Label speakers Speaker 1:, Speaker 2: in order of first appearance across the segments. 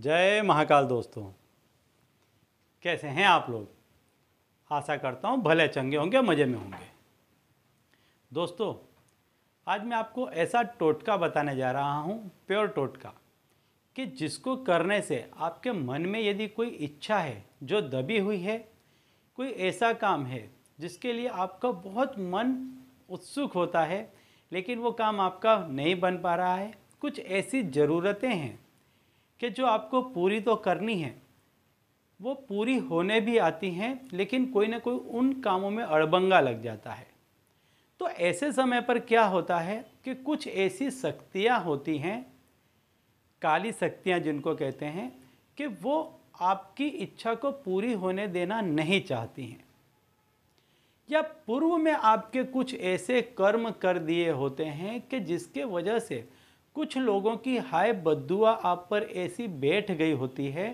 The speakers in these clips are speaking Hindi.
Speaker 1: जय महाकाल दोस्तों कैसे हैं आप लोग आशा करता हूँ भले चंगे होंगे मज़े में होंगे दोस्तों आज मैं आपको ऐसा टोटका बताने जा रहा हूँ प्योर टोटका कि जिसको करने से आपके मन में यदि कोई इच्छा है जो दबी हुई है कोई ऐसा काम है जिसके लिए आपका बहुत मन उत्सुक होता है लेकिन वो काम आपका नहीं बन पा रहा है कुछ ऐसी ज़रूरतें हैं कि जो आपको पूरी तो करनी है वो पूरी होने भी आती हैं लेकिन कोई ना कोई उन कामों में अड़बंगा लग जाता है तो ऐसे समय पर क्या होता है कि कुछ ऐसी शक्तियाँ होती हैं काली शक्तियाँ जिनको कहते हैं कि वो आपकी इच्छा को पूरी होने देना नहीं चाहती हैं या पूर्व में आपके कुछ ऐसे कर्म कर दिए होते हैं कि जिसके वजह से कुछ लोगों की हाय बदुआ आप पर ऐसी बैठ गई होती है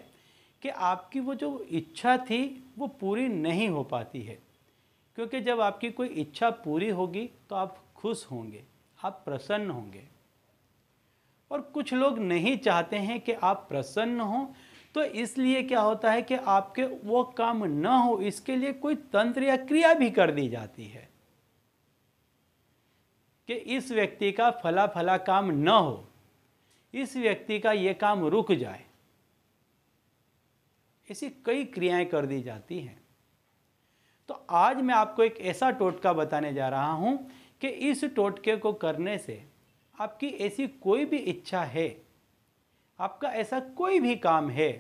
Speaker 1: कि आपकी वो जो इच्छा थी वो पूरी नहीं हो पाती है क्योंकि जब आपकी कोई इच्छा पूरी होगी तो आप खुश होंगे आप प्रसन्न होंगे और कुछ लोग नहीं चाहते हैं कि आप प्रसन्न हों तो इसलिए क्या होता है कि आपके वो काम न हो इसके लिए कोई तंत्र या क्रिया भी कर दी जाती है कि इस व्यक्ति का फला फला काम न हो इस व्यक्ति का ये काम रुक जाए ऐसी कई क्रियाएं कर दी जाती हैं तो आज मैं आपको एक ऐसा टोटका बताने जा रहा हूं कि इस टोटके को करने से आपकी ऐसी कोई भी इच्छा है आपका ऐसा कोई भी काम है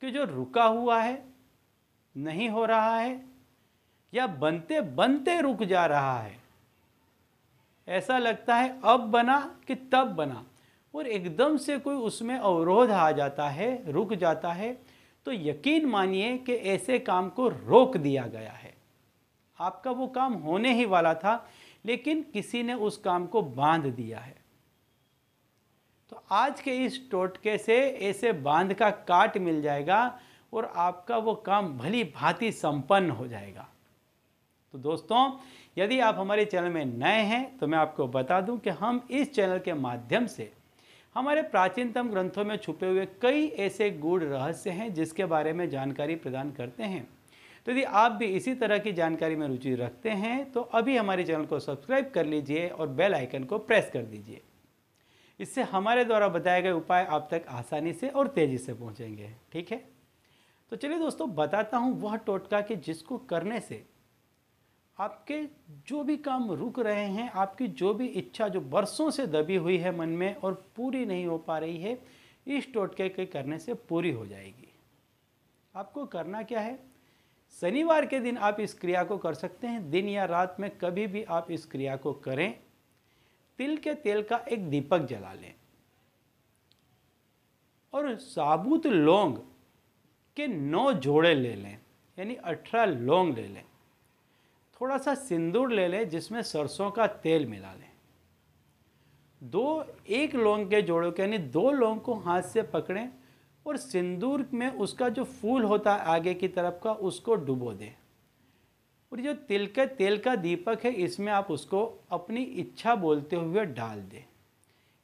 Speaker 1: कि जो रुका हुआ है नहीं हो रहा है या बनते बनते रुक जा रहा है ऐसा लगता है अब बना कि तब बना और एकदम से कोई उसमें अवरोध आ जाता है रुक जाता है तो यकीन मानिए कि ऐसे काम को रोक दिया गया है आपका वो काम होने ही वाला था लेकिन किसी ने उस काम को बांध दिया है तो आज के इस टोटके से ऐसे बांध का काट मिल जाएगा और आपका वो काम भली भांति संपन्न हो जाएगा तो दोस्तों यदि आप हमारे चैनल में नए हैं तो मैं आपको बता दूं कि हम इस चैनल के माध्यम से हमारे प्राचीनतम ग्रंथों में छुपे हुए कई ऐसे गूढ़ रहस्य हैं जिसके बारे में जानकारी प्रदान करते हैं तो यदि आप भी इसी तरह की जानकारी में रुचि रखते हैं तो अभी हमारे चैनल को सब्सक्राइब कर लीजिए और बेल आइकन को प्रेस कर दीजिए इससे हमारे द्वारा बताए गए उपाय आप तक आसानी से और तेज़ी से पहुँचेंगे ठीक है तो चलिए दोस्तों बताता हूँ वह टोटका कि जिसको करने से आपके जो भी काम रुक रहे हैं आपकी जो भी इच्छा जो बरसों से दबी हुई है मन में और पूरी नहीं हो पा रही है इस टोटके के करने से पूरी हो जाएगी आपको करना क्या है शनिवार के दिन आप इस क्रिया को कर सकते हैं दिन या रात में कभी भी आप इस क्रिया को करें तिल के तेल का एक दीपक जला लें और साबुत लौंग के नौ जोड़े ले लें यानी अठारह लौंग ले लें थोड़ा सा सिंदूर ले लें जिसमें सरसों का तेल मिला लें दो एक लौंग के जोड़ों के यानी दो लौंग को हाथ से पकड़ें और सिंदूर में उसका जो फूल होता है आगे की तरफ का उसको डुबो दें और जो तिल के तेल का दीपक है इसमें आप उसको अपनी इच्छा बोलते हुए डाल दें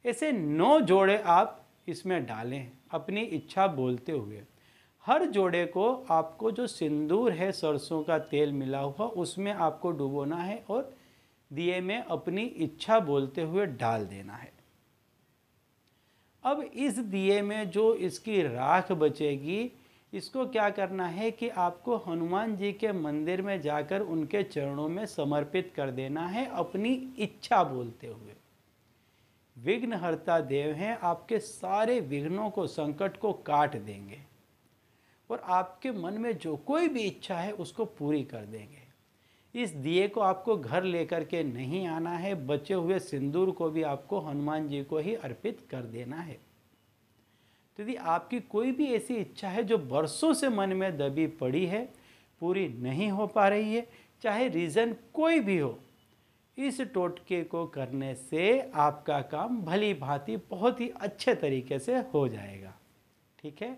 Speaker 1: ऐसे नौ जोड़े आप इसमें डालें अपनी इच्छा बोलते हुए हर जोड़े को आपको जो सिंदूर है सरसों का तेल मिला हुआ उसमें आपको डुबोना है और दिए में अपनी इच्छा बोलते हुए डाल देना है अब इस दिए में जो इसकी राख बचेगी इसको क्या करना है कि आपको हनुमान जी के मंदिर में जाकर उनके चरणों में समर्पित कर देना है अपनी इच्छा बोलते हुए विघ्नहर्ता देव हैं आपके सारे विघ्नों को संकट को काट देंगे और आपके मन में जो कोई भी इच्छा है उसको पूरी कर देंगे इस दिए को आपको घर लेकर के नहीं आना है बचे हुए सिंदूर को भी आपको हनुमान जी को ही अर्पित कर देना है तो यदि आपकी कोई भी ऐसी इच्छा है जो बरसों से मन में दबी पड़ी है पूरी नहीं हो पा रही है चाहे रीज़न कोई भी हो इस टोटके को करने से आपका काम भली भांति बहुत ही अच्छे तरीके से हो जाएगा ठीक है